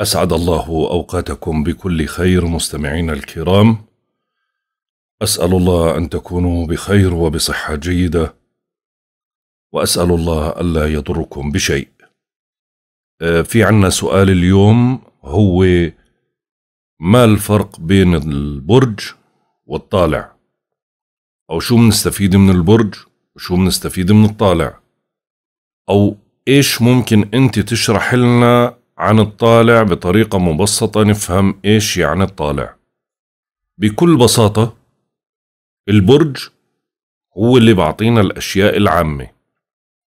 أسعد الله أوقاتكم بكل خير مستمعين الكرام أسأل الله أن تكونوا بخير وبصحة جيدة وأسأل الله ألا يضركم بشيء آه، في عنا سؤال اليوم هو ما الفرق بين البرج والطالع أو شو بنستفيد من البرج وشو بنستفيد من الطالع أو إيش ممكن أنت تشرح لنا عن الطالع بطريقة مبسطة نفهم إيش يعني الطالع بكل بساطة البرج هو اللي بعطينا الأشياء العامة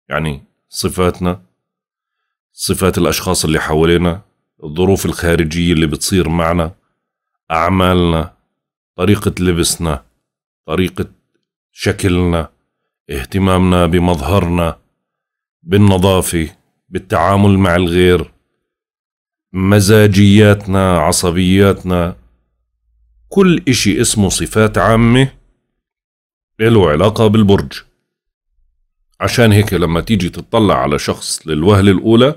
يعني صفاتنا صفات الأشخاص اللي حوالينا الظروف الخارجية اللي بتصير معنا أعمالنا طريقة لبسنا طريقة شكلنا اهتمامنا بمظهرنا بالنظافة بالتعامل مع الغير مزاجياتنا عصبياتنا كل إشي اسمه صفات عامة له علاقة بالبرج عشان هيك لما تيجي تطلع على شخص للوهلة الأولى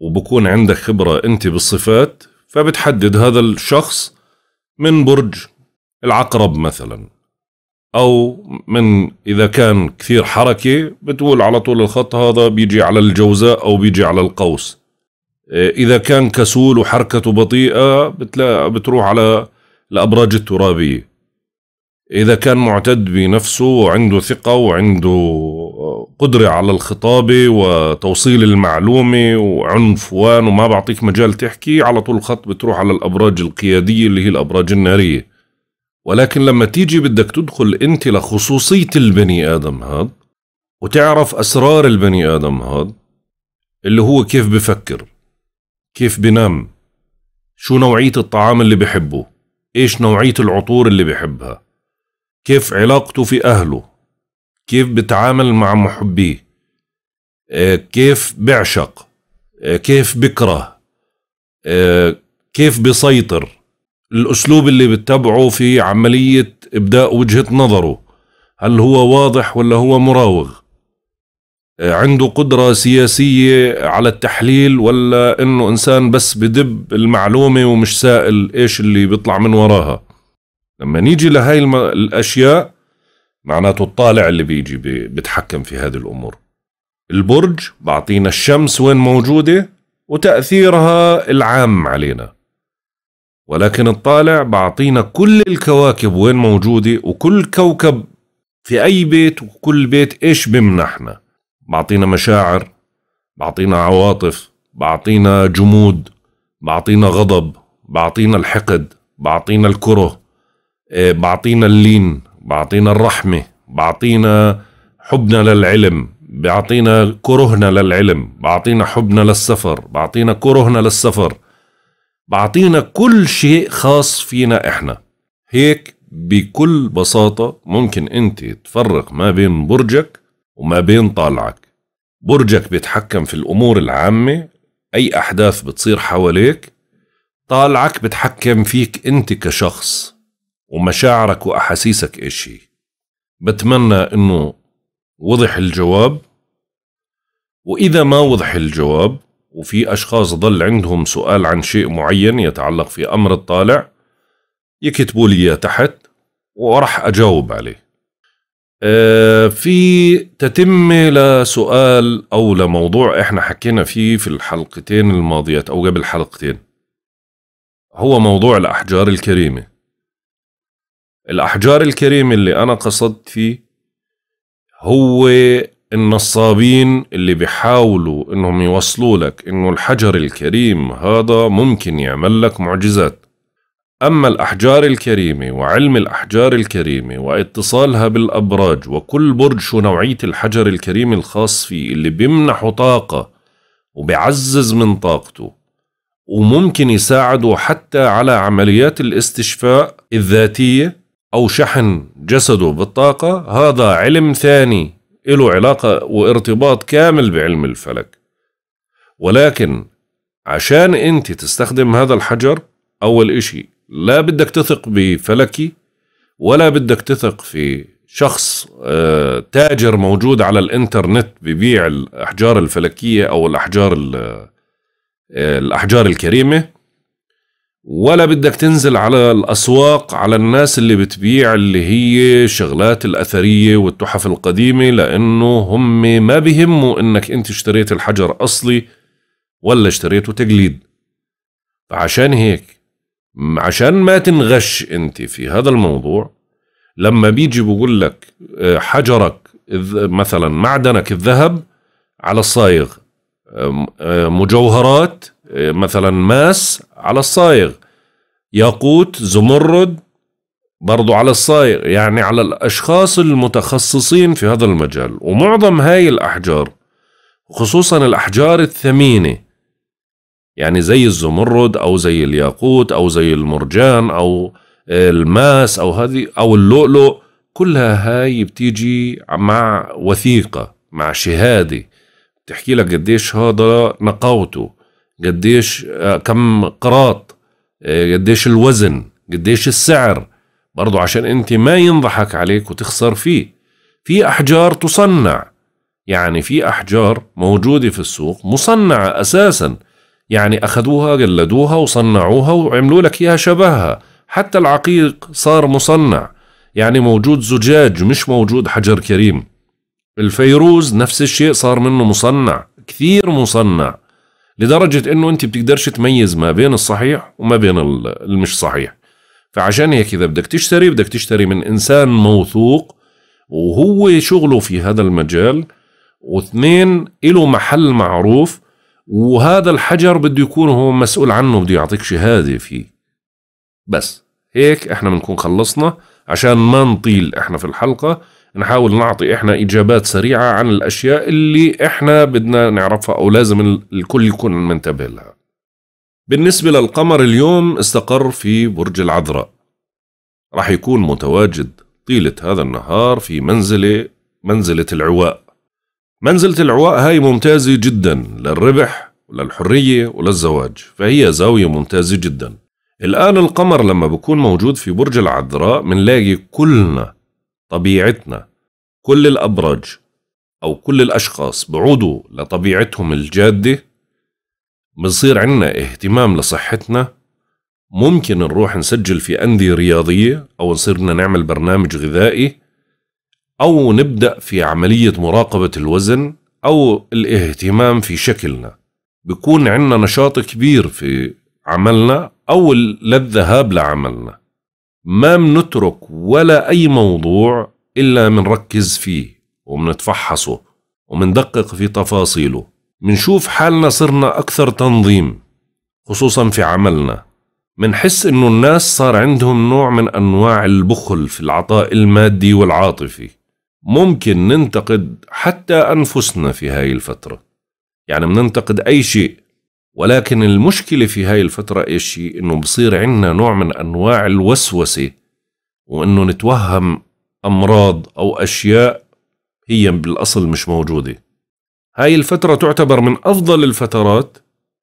وبكون عندك خبرة أنت بالصفات فبتحدد هذا الشخص من برج العقرب مثلا أو من إذا كان كثير حركة بتقول على طول الخط هذا بيجي على الجوزاء أو بيجي على القوس إيه، اذا كان كسول وحركته بطيئه بتلاقي بتروح على الابراج الترابيه اذا كان معتد بنفسه وعنده ثقه وعنده قدره على الخطابه وتوصيل المعلومه وعنفوان وما بعطيك مجال تحكي على طول الخط بتروح على الابراج القياديه اللي هي الابراج الناريه ولكن لما تيجي بدك تدخل انت لخصوصيه البني ادم هذا وتعرف اسرار البني ادم هذا اللي هو كيف بفكر كيف بنام شو نوعية الطعام اللي بحبه ايش نوعية العطور اللي بحبها كيف علاقته في أهله كيف بتعامل مع محبيه آه كيف بعشق آه كيف بكره آه كيف بيسيطر الأسلوب اللي بتبعه في عملية إبداء وجهة نظره هل هو واضح ولا هو مراوغ عنده قدرة سياسية على التحليل ولا انه انسان بس بدب المعلومة ومش سائل ايش اللي بيطلع من وراها لما نيجي لهي الم... الاشياء معناته الطالع اللي بيجي بي... بتحكم في هذه الامور البرج بعطينا الشمس وين موجودة وتأثيرها العام علينا ولكن الطالع بعطينا كل الكواكب وين موجودة وكل كوكب في أي بيت وكل بيت إيش بمنحنا بعطينا مشاعر بعطينا عواطف بعطينا جمود بعطينا غضب بعطينا الحقد بعطينا الكره آه، بعطينا اللين بعطينا الرحمة بعطينا حبنا للعلم بعطينا كرهنا للعلم بعطينا حبنا للسفر بعطينا كرهنا للسفر بعطينا كل شيء خاص فينا احنا هيك بكل بساطة ممكن انت تفرق ما بين برجك وما بين طالعك برجك بيتحكم في الأمور العامة أي أحداث بتصير حواليك طالعك بتحكم فيك أنت كشخص ومشاعرك وأحاسيسك إشي بتمنى أنه وضح الجواب وإذا ما وضح الجواب وفي أشخاص ضل عندهم سؤال عن شيء معين يتعلق في أمر الطالع يكتبوا لي تحت ورح أجاوب عليه آه، في تتمة لسؤال أو لموضوع إحنا حكينا فيه في الحلقتين الماضيات أو قبل حلقتين هو موضوع الأحجار الكريمة الأحجار الكريمة اللي أنا قصدت فيه هو النصابين اللي بيحاولوا إنهم يوصلوا لك إنه الحجر الكريم هذا ممكن يعمل لك معجزات أما الأحجار الكريمة وعلم الأحجار الكريمة واتصالها بالأبراج وكل برج شو نوعية الحجر الكريم الخاص فيه اللي بيمنحه طاقة وبيعزز من طاقته وممكن يساعده حتى على عمليات الاستشفاء الذاتية أو شحن جسده بالطاقة هذا علم ثاني له علاقة وارتباط كامل بعلم الفلك ولكن عشان أنت تستخدم هذا الحجر أول إشي لا بدك تثق بفلكي ولا بدك تثق في شخص آه، تاجر موجود على الانترنت ببيع الاحجار الفلكيه او الاحجار آه، الاحجار الكريمه ولا بدك تنزل على الاسواق على الناس اللي بتبيع اللي هي شغلات الاثريه والتحف القديمه لانه هم ما بهموا انك انت اشتريت الحجر اصلي ولا اشتريته تقليد فعشان هيك عشان ما تنغش انت في هذا الموضوع لما بيجي بقول لك آه، حجرك مثلا معدنك الذهب على الصايغ آه، مجوهرات آه، مثلا ماس على الصايغ ياقوت زمرد برضو على الصايغ يعني على الأشخاص المتخصصين في هذا المجال ومعظم هاي الأحجار خصوصا الأحجار الثمينة يعني زي الزمرد أو زي الياقوت أو زي المرجان أو الماس أو هذه أو اللؤلؤ كلها هاي بتيجي مع وثيقة مع شهادة بتحكي لك قديش هذا نقاوته قديش آه، كم قراط آه، قديش الوزن قديش السعر برضو عشان انت ما ينضحك عليك وتخسر فيه في احجار تصنع يعني في احجار موجوده في السوق مصنعه اساسا يعني أخذوها جلدوها وصنعوها وعملوا لك إياها شبهها حتى العقيق صار مصنع يعني موجود زجاج مش موجود حجر كريم الفيروز نفس الشيء صار منه مصنع كثير مصنع لدرجة انه انت بتقدرش تميز ما بين الصحيح وما بين المش صحيح فعشان هيك اذا بدك تشتري بدك تشتري من انسان موثوق وهو شغله في هذا المجال واثنين له محل معروف وهذا الحجر بده يكون هو مسؤول عنه بده يعطيك شهاده فيه بس هيك احنا بنكون خلصنا عشان ما نطيل احنا في الحلقه نحاول نعطي احنا اجابات سريعه عن الاشياء اللي احنا بدنا نعرفها او لازم الكل يكون منتبه لها. بالنسبه للقمر اليوم استقر في برج العذراء. راح يكون متواجد طيله هذا النهار في منزله منزله العواء منزلة العواء هاي ممتازة جدا للربح وللحرية وللزواج فهي زاوية ممتازة جدا الآن القمر لما بكون موجود في برج العذراء منلاقي كلنا طبيعتنا كل الأبراج أو كل الأشخاص بعودوا لطبيعتهم الجادة بصير عنا اهتمام لصحتنا ممكن نروح نسجل في أندية رياضية أو نصير بدنا نعمل برنامج غذائي أو نبدأ في عملية مراقبة الوزن أو الاهتمام في شكلنا بكون عندنا نشاط كبير في عملنا أو للذهاب لعملنا ما منترك ولا أي موضوع إلا منركز فيه ومنتفحصه ومندقق في تفاصيله منشوف حالنا صرنا أكثر تنظيم خصوصا في عملنا منحس إنه الناس صار عندهم نوع من أنواع البخل في العطاء المادي والعاطفي ممكن ننتقد حتى أنفسنا في هاي الفترة يعني بننتقد أي شيء ولكن المشكلة في هاي الفترة إيش إنه بصير عندنا نوع من أنواع الوسوسة وإنه نتوهم أمراض أو أشياء هي بالأصل مش موجودة هاي الفترة تعتبر من أفضل الفترات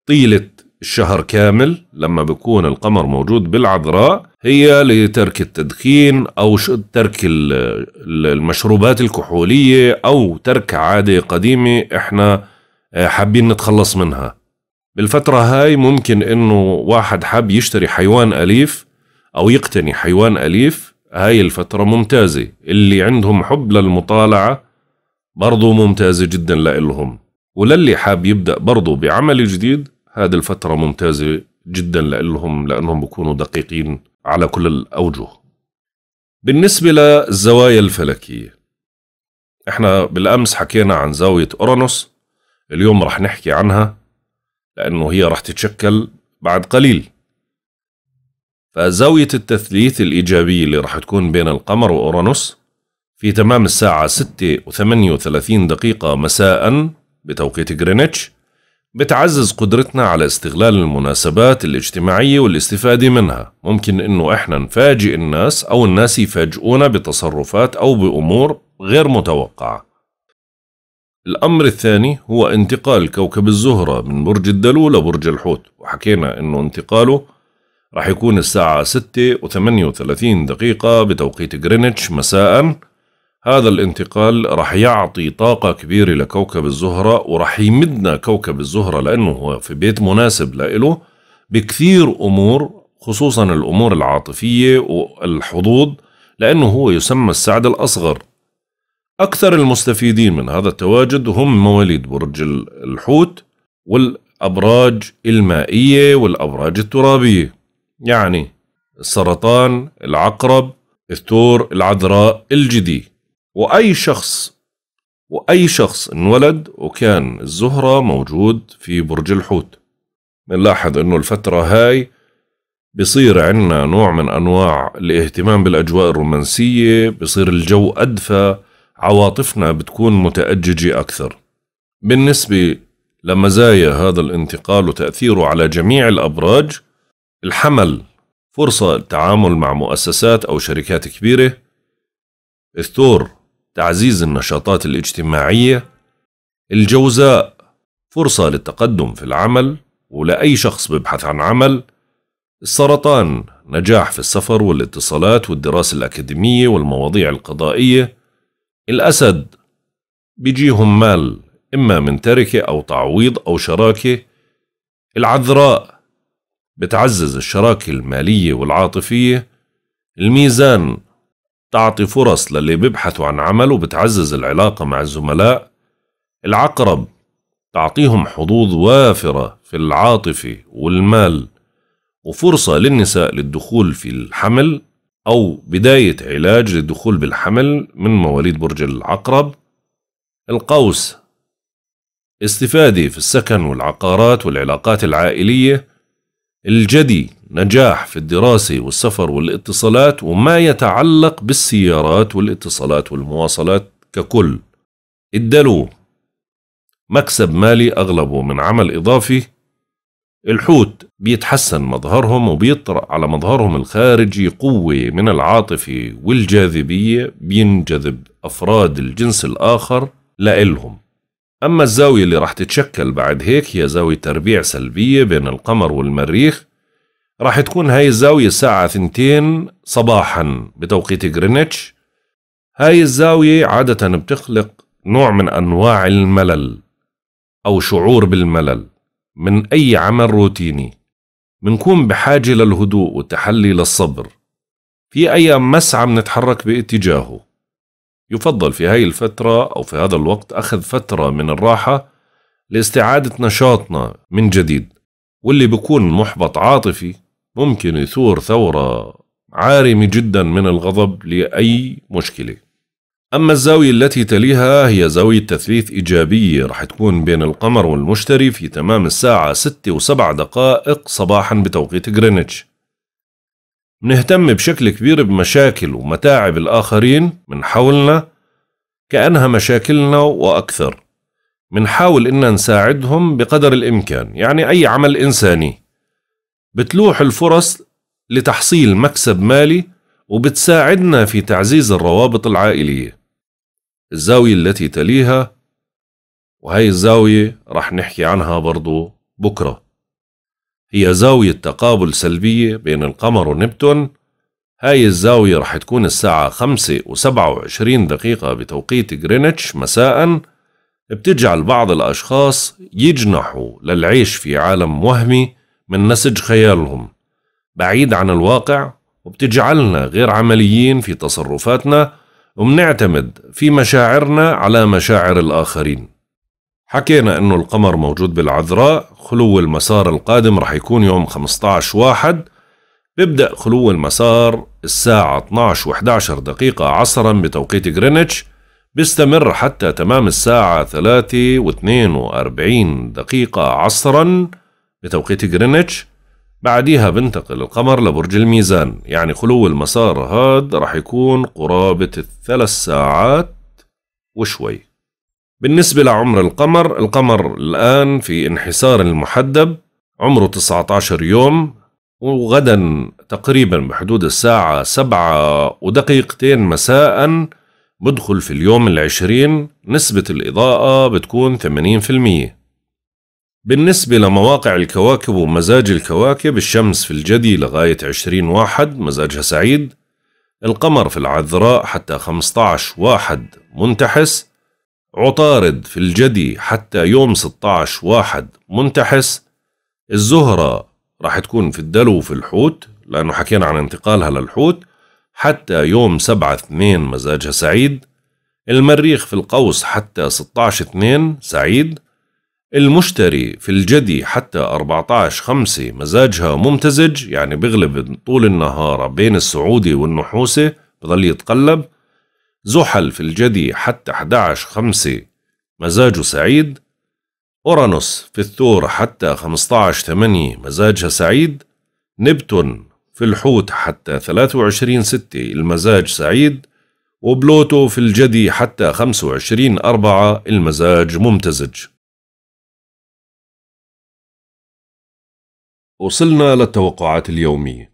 طيلة الشهر كامل لما بيكون القمر موجود بالعذراء هي لترك التدخين أو ترك المشروبات الكحولية أو ترك عادة قديمة إحنا آه، حابين نتخلص منها بالفترة هاي ممكن إنه واحد حاب يشتري حيوان أليف أو يقتني حيوان أليف هاي الفترة ممتازة اللي عندهم حب للمطالعة برضو ممتازة جدا لإلهم وللي حاب يبدأ برضو بعمل جديد هذه الفترة ممتازة جدا لهم لأنهم بيكونوا دقيقين على كل الأوجه بالنسبة للزوايا الفلكية احنا بالأمس حكينا عن زاوية أورانوس اليوم رح نحكي عنها لأنه هي رح تتشكل بعد قليل فزاوية التثليث الإيجابية اللي رح تكون بين القمر وأورانوس في تمام الساعة 6 و38 دقيقة مساء بتوقيت غرينتش بتعزز قدرتنا على استغلال المناسبات الاجتماعية والاستفادة منها ممكن انه احنا نفاجئ الناس او الناس يفاجئونا بتصرفات او بأمور غير متوقعة الأمر الثاني هو انتقال كوكب الزهرة من برج الدلو لبرج الحوت وحكينا انه انتقاله راح يكون الساعة 6 و 38 دقيقة بتوقيت غرينتش مساءً هذا الانتقال راح يعطي طاقة كبيرة لكوكب الزهرة وراح يمدنا كوكب الزهرة لأنه هو في بيت مناسب لإله بكثير أمور خصوصا الأمور العاطفية والحظوظ لأنه هو يسمى السعد الأصغر أكثر المستفيدين من هذا التواجد هم مواليد برج الحوت والأبراج المائية والأبراج الترابية يعني السرطان العقرب الثور العذراء الجدي واي شخص واي شخص انولد وكان الزهره موجود في برج الحوت بنلاحظ انه الفتره هاي بصير عندنا نوع من انواع الاهتمام بالاجواء الرومانسيه بصير الجو ادفى عواطفنا بتكون متأججة أكثر بالنسبة لمزايا هذا الانتقال وتأثيره على جميع الأبراج الحمل فرصة التعامل مع مؤسسات أو شركات كبيرة الثور تعزيز النشاطات الاجتماعية الجوزاء فرصة للتقدم في العمل ولأي شخص ببحث عن عمل السرطان نجاح في السفر والاتصالات والدراسة الأكاديمية والمواضيع القضائية الأسد بيجيهم مال إما من تركة أو تعويض أو شراكة العذراء بتعزز الشراكة المالية والعاطفية الميزان تعطي فرص للي بيبحثوا عن عمل وبتعزز العلاقة مع الزملاء العقرب تعطيهم حظوظ وافرة في العاطفة والمال وفرصة للنساء للدخول في الحمل أو بداية علاج للدخول بالحمل من مواليد برج العقرب القوس استفادة في السكن والعقارات والعلاقات العائلية الجدي نجاح في الدراسة والسفر والاتصالات وما يتعلق بالسيارات والاتصالات والمواصلات ككل الدلو مكسب مالي أغلبه من عمل إضافي الحوت بيتحسن مظهرهم وبيطرأ على مظهرهم الخارجي قوة من العاطفة والجاذبية بينجذب أفراد الجنس الآخر لإلهم أما الزاوية اللي راح تتشكل بعد هيك هي زاوية تربيع سلبية بين القمر والمريخ راح تكون هاي الزاوية الساعة ثنتين صباحا بتوقيت غرينتش هاي الزاوية عادة بتخلق نوع من أنواع الملل أو شعور بالملل من أي عمل روتيني منكون بحاجة للهدوء والتحلي للصبر في أي مسعى منتحرك باتجاهه يفضل في هاي الفترة أو في هذا الوقت أخذ فترة من الراحة لاستعادة نشاطنا من جديد واللي بيكون محبط عاطفي ممكن يثور ثورة عارمة جدا من الغضب لأي مشكلة أما الزاوية التي تليها هي زاوية تثليث إيجابية رح تكون بين القمر والمشتري في تمام الساعة 6 و7 دقائق صباحا بتوقيت غرينتش نهتم بشكل كبير بمشاكل ومتاعب الآخرين من حولنا كأنها مشاكلنا وأكثر منحاول إننا نساعدهم بقدر الإمكان يعني أي عمل إنساني بتلوح الفرص لتحصيل مكسب مالي وبتساعدنا في تعزيز الروابط العائلية الزاوية التي تليها وهي الزاوية رح نحكي عنها برضو بكرة هي زاوية تقابل سلبية بين القمر ونبتون هاي الزاوية رح تكون الساعة خمسة و وعشرين دقيقة بتوقيت غرينتش مساءً بتجعل بعض الأشخاص يجنحوا للعيش في عالم وهمي من نسج خيالهم بعيد عن الواقع وبتجعلنا غير عمليين في تصرفاتنا ومنعتمد في مشاعرنا على مشاعر الآخرين حكينا أنه القمر موجود بالعذراء خلو المسار القادم رح يكون يوم 15 واحد بيبدأ خلو المسار الساعة 12 و11 دقيقة عصرا بتوقيت غرينتش بيستمر حتى تمام الساعة 3 و42 دقيقة عصرا بتوقيت جرينتش بعديها بنتقل القمر لبرج الميزان يعني خلو المسار هاد راح يكون قرابة الثلاث ساعات وشوي بالنسبة لعمر القمر القمر الآن في انحسار المحدب عمره 19 يوم وغدا تقريبا بحدود الساعة سبعة ودقيقتين مساء بدخل في اليوم العشرين نسبة الإضاءة بتكون 80% بالنسبة لمواقع الكواكب ومزاج الكواكب الشمس في الجدي لغاية 20 واحد مزاجها سعيد القمر في العذراء حتى 15 واحد منتحس عطارد في الجدي حتى يوم 16 واحد منتحس الزهرة راح تكون في الدلو في الحوت لأنه حكينا عن انتقالها للحوت حتى يوم 7 2 مزاجها سعيد المريخ في القوس حتى 16 2 سعيد المشتري في الجدي حتى 14 14-5 مزاجها ممتزج يعني بغلب طول النهار بين السعودي والنحوسة بظل يتقلب زحل في الجدي حتى 11 11-5 مزاجه سعيد أورانوس في الثور حتى 15 8 مزاجها سعيد نبتون في الحوت حتى 23 6 المزاج سعيد وبلوتو في الجدي حتى 25 4 المزاج ممتزج وصلنا للتوقعات اليومية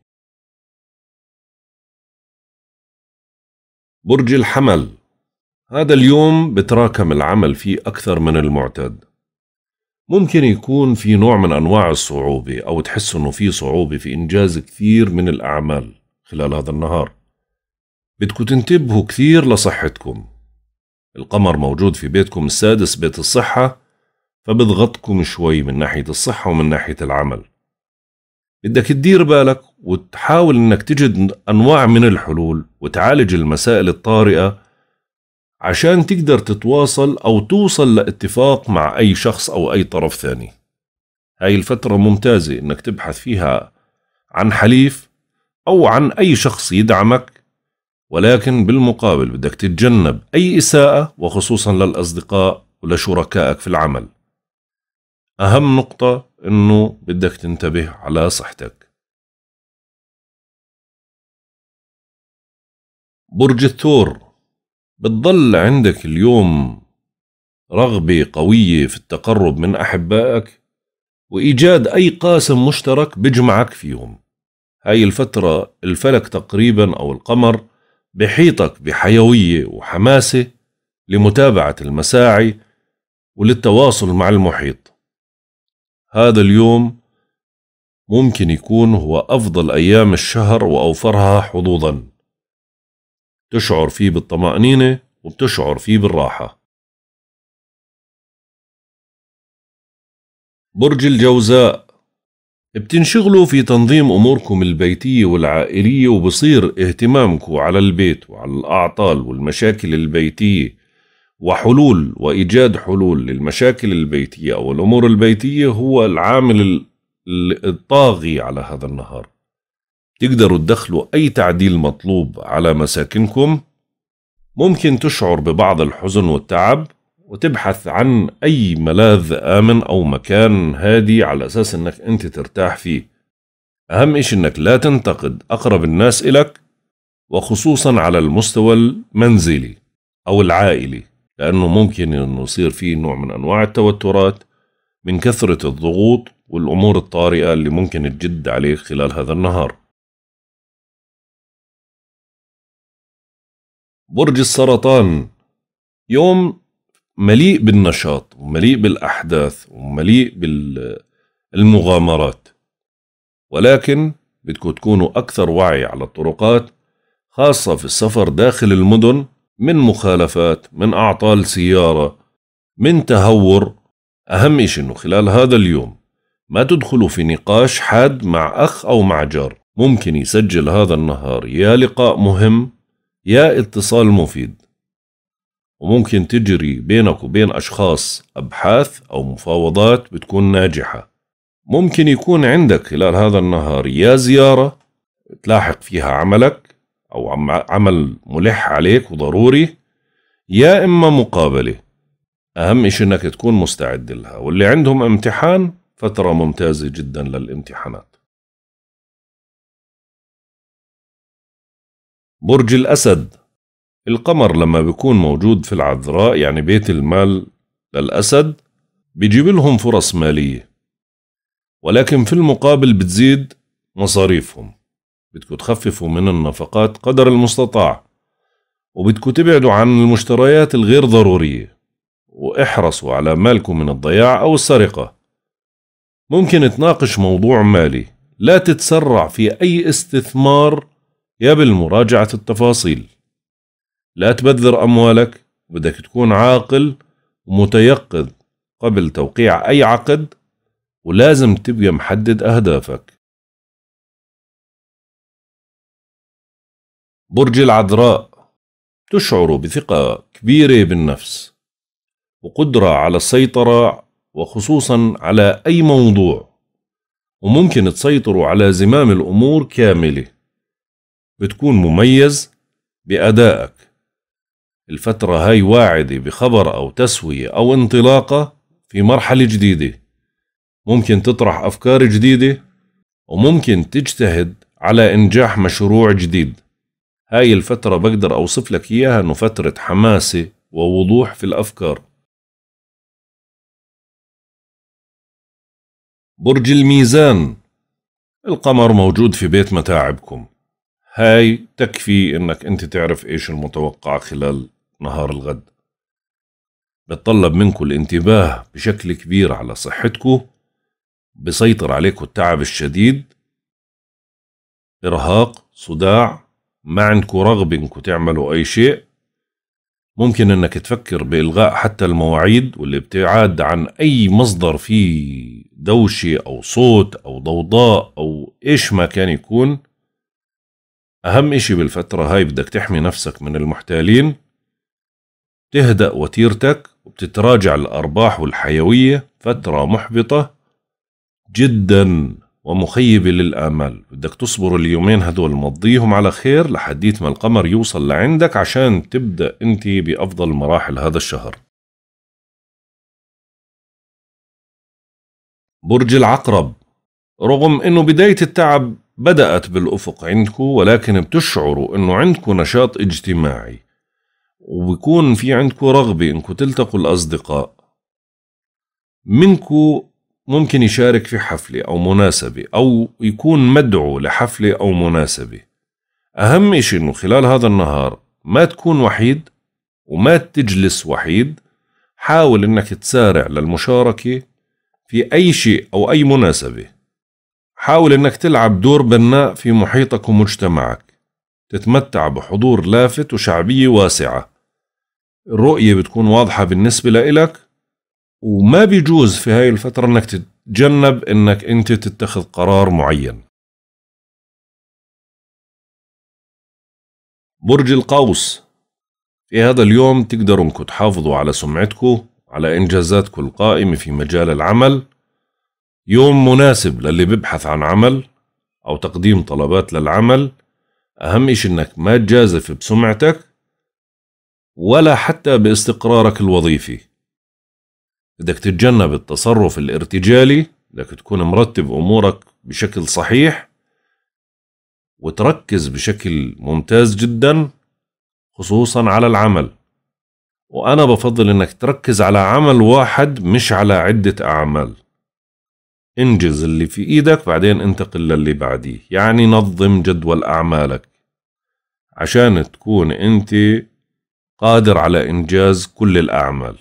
برج الحمل هذا اليوم بتراكم العمل فيه أكثر من المعتاد ممكن يكون في نوع من أنواع الصعوبة أو تحس أنه في صعوبة في إنجاز كثير من الأعمال خلال هذا النهار بدكم تنتبهوا كثير لصحتكم القمر موجود في بيتكم السادس بيت الصحة فبضغطكم شوي من ناحية الصحة ومن ناحية العمل بدك تدير بالك وتحاول انك تجد انواع من الحلول وتعالج المسائل الطارئه عشان تقدر تتواصل او توصل لاتفاق مع اي شخص او اي طرف ثاني هاي الفتره ممتازه انك تبحث فيها عن حليف او عن اي شخص يدعمك ولكن بالمقابل بدك تتجنب اي اساءه وخصوصا للاصدقاء ولشركائك في العمل أهم نقطة إنه بدك تنتبه على صحتك برج الثور بتضل عندك اليوم رغبة قوية في التقرب من أحبائك وإيجاد أي قاسم مشترك بجمعك فيهم هاي الفترة الفلك تقريبا أو القمر بحيطك بحيوية وحماسة لمتابعة المساعي وللتواصل مع المحيط هذا اليوم ممكن يكون هو أفضل أيام الشهر وأوفرها حظوظا تشعر فيه بالطمأنينة وبتشعر فيه بالراحة برج الجوزاء بتنشغلوا في تنظيم أموركم البيتية والعائلية وبصير اهتمامكم على البيت وعلى الأعطال والمشاكل البيتية وحلول وايجاد حلول للمشاكل البيتيه أو الأمور البيتيه هو العامل الطاغي على هذا النهار تقدروا تدخلوا اي تعديل مطلوب على مساكنكم ممكن تشعر ببعض الحزن والتعب وتبحث عن اي ملاذ امن او مكان هادي على اساس انك انت ترتاح فيه اهم اشي انك لا تنتقد اقرب الناس الك وخصوصا على المستوى المنزلي او العائلي لأنه ممكن أنه يصير فيه نوع من أنواع التوترات من كثرة الضغوط والأمور الطارئة اللي ممكن تجد عليك خلال هذا النهار برج السرطان يوم مليء بالنشاط ومليء بالأحداث ومليء بالمغامرات ولكن بدكم تكونوا أكثر وعي على الطرقات خاصة في السفر داخل المدن من مخالفات من أعطال سيارة من تهور أهم إشي أنه خلال هذا اليوم ما تدخلوا في نقاش حاد مع أخ أو مع جار ممكن يسجل هذا النهار يا لقاء مهم يا اتصال مفيد وممكن تجري بينك وبين أشخاص أبحاث أو مفاوضات بتكون ناجحة ممكن يكون عندك خلال هذا النهار يا زيارة تلاحق فيها عملك او عمل ملح عليك وضروري يا اما مقابله اهم شيء انك تكون مستعد لها واللي عندهم امتحان فتره ممتازه جدا للامتحانات برج الاسد القمر لما بيكون موجود في العذراء يعني بيت المال للاسد بيجيب لهم فرص ماليه ولكن في المقابل بتزيد مصاريفهم بدكوا تخففوا من النفقات قدر المستطاع وبدكوا تبعدوا عن المشتريات الغير ضرورية واحرصوا على مالكم من الضياع أو السرقة ممكن تناقش موضوع مالي لا تتسرع في أي استثمار قبل مراجعة التفاصيل لا تبذر أموالك بدك تكون عاقل ومتيقظ قبل توقيع أي عقد ولازم تبقى محدد أهدافك برج العذراء تشعر بثقة كبيرة بالنفس وقدرة على السيطرة وخصوصا على أي موضوع وممكن تسيطروا على زمام الأمور كاملة بتكون مميز بأدائك الفترة هاي واعدة بخبر أو تسوية أو انطلاقة في مرحلة جديدة ممكن تطرح أفكار جديدة وممكن تجتهد على إنجاح مشروع جديد هاي الفترة بقدر أوصف لك إياها إنه فترة حماسة ووضوح في الأفكار برج الميزان القمر موجود في بيت متاعبكم هاي تكفي انك انت تعرف ايش المتوقع خلال نهار الغد بتطلب منكم الانتباه بشكل كبير على صحتكم بسيطر عليكم التعب الشديد إرهاق صداع ما عندكم رغبة انكم تعملوا اي شيء ممكن انك تفكر بالغاء حتى المواعيد والابتعاد عن اي مصدر فيه دوشة او صوت او ضوضاء او ايش ما كان يكون اهم اشي بالفترة هاي بدك تحمي نفسك من المحتالين تهدأ وتيرتك وبتتراجع الارباح والحيوية فترة محبطة جدا ومخيبة للآمال بدك تصبر اليومين هدول مضيهم على خير لحديت ما القمر يوصل لعندك عشان تبدأ انت بأفضل مراحل هذا الشهر برج العقرب رغم انه بداية التعب بدأت بالأفق عندكم ولكن بتشعروا انه عندكم نشاط اجتماعي وبكون في عندكم رغبة انكم تلتقوا الأصدقاء منكو ممكن يشارك في حفلة أو مناسبة أو يكون مدعو لحفلة أو مناسبة أهم إشي أنه خلال هذا النهار ما تكون وحيد وما تجلس وحيد حاول أنك تسارع للمشاركة في أي شيء أو أي مناسبة حاول أنك تلعب دور بناء في محيطك ومجتمعك تتمتع بحضور لافت وشعبية واسعة الرؤية بتكون واضحة بالنسبة لإلك وما بيجوز في هاي الفترة انك تتجنب انك انت تتخذ قرار معين برج القوس في هذا اليوم تقدروا انكم تحافظوا على سمعتكم على انجازاتكم القائمة في مجال العمل يوم مناسب للي ببحث عن عمل او تقديم طلبات للعمل اهم اشي انك ما تجازف بسمعتك ولا حتى باستقرارك الوظيفي بدك تتجنب التصرف الارتجالي بدك تكون مرتب امورك بشكل صحيح وتركز بشكل ممتاز جدا خصوصا على العمل وانا بفضل انك تركز على عمل واحد مش على عده اعمال انجز اللي في ايدك بعدين انتقل للي بعديه يعني نظم جدول اعمالك عشان تكون انت قادر على انجاز كل الاعمال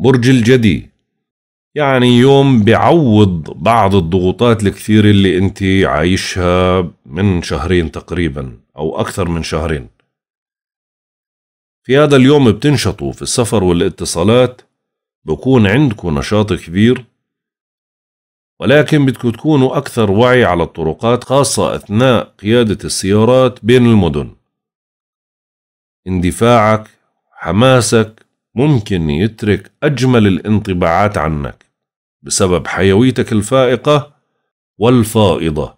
برج الجدي يعني يوم بعوض بعض الضغوطات الكثيرة اللي انت عايشها من شهرين تقريبا او اكثر من شهرين في هذا اليوم بتنشطوا في السفر والاتصالات بكون عندكم نشاط كبير ولكن بدكم تكونوا أكثر وعي على الطرقات خاصة أثناء قيادة السيارات بين المدن اندفاعك حماسك ممكن يترك أجمل الانطباعات عنك بسبب حيويتك الفائقة والفائضة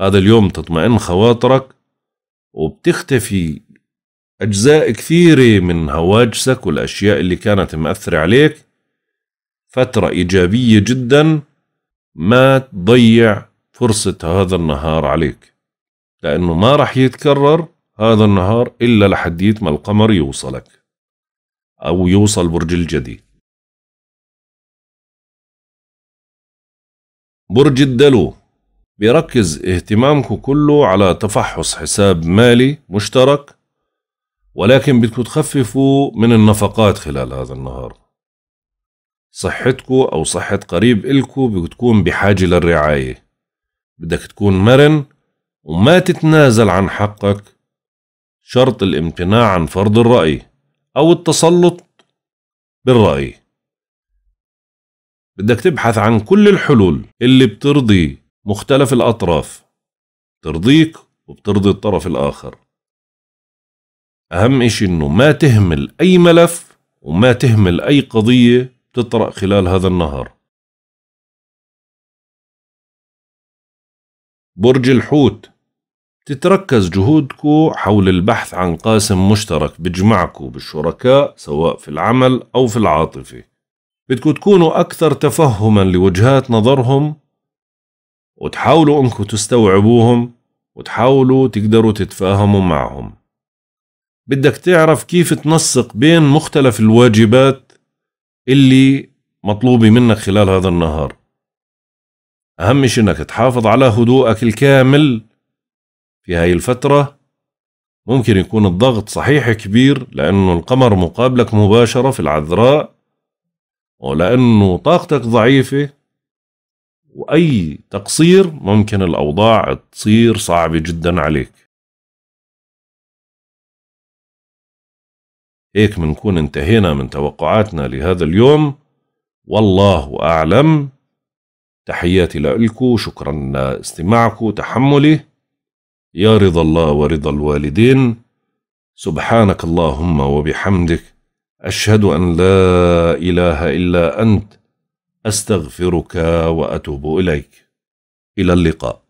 هذا اليوم تطمئن خواطرك وبتختفي أجزاء كثيرة من هواجسك والأشياء اللي كانت مأثرة عليك فترة إيجابية جدا ما تضيع فرصة هذا النهار عليك لأنه ما رح يتكرر هذا النهار إلا لحديت ما القمر يوصلك أو يوصل برج الجدي برج الدلو بيركز اهتمامكم كله على تفحص حساب مالي مشترك ولكن بدكم تخففوا من النفقات خلال هذا النهار صحتكم أو صحة قريب إلكو بتكون بحاجة للرعاية بدك تكون مرن وما تتنازل عن حقك شرط الامتناع عن فرض الرأي أو التسلط بالرأي بدك تبحث عن كل الحلول اللي بترضي مختلف الأطراف ترضيك وبترضي الطرف الآخر أهم إشي إنه ما تهمل أي ملف وما تهمل أي قضية بتطرأ خلال هذا النهر برج الحوت تتركز جهودكو حول البحث عن قاسم مشترك بجمعكو بالشركاء سواء في العمل أو في العاطفة بدكو تكونوا أكثر تفهما لوجهات نظرهم وتحاولوا أنكم تستوعبوهم وتحاولوا تقدروا تتفاهموا معهم بدك تعرف كيف تنسق بين مختلف الواجبات اللي مطلوبة منك خلال هذا النهار أهم شيء أنك تحافظ على هدوءك الكامل في هاي الفترة ممكن يكون الضغط صحيح كبير لأنه القمر مقابلك مباشرة في العذراء ولأنه طاقتك ضعيفة وأي تقصير ممكن الأوضاع تصير صعبة جدا عليك هيك منكون انتهينا من توقعاتنا لهذا اليوم والله أعلم تحياتي لكم شكرا لاستماعكم تحملي يا رضا الله ورضا الوالدين سبحانك اللهم وبحمدك أشهد أن لا إله إلا أنت أستغفرك وأتوب إليك إلى اللقاء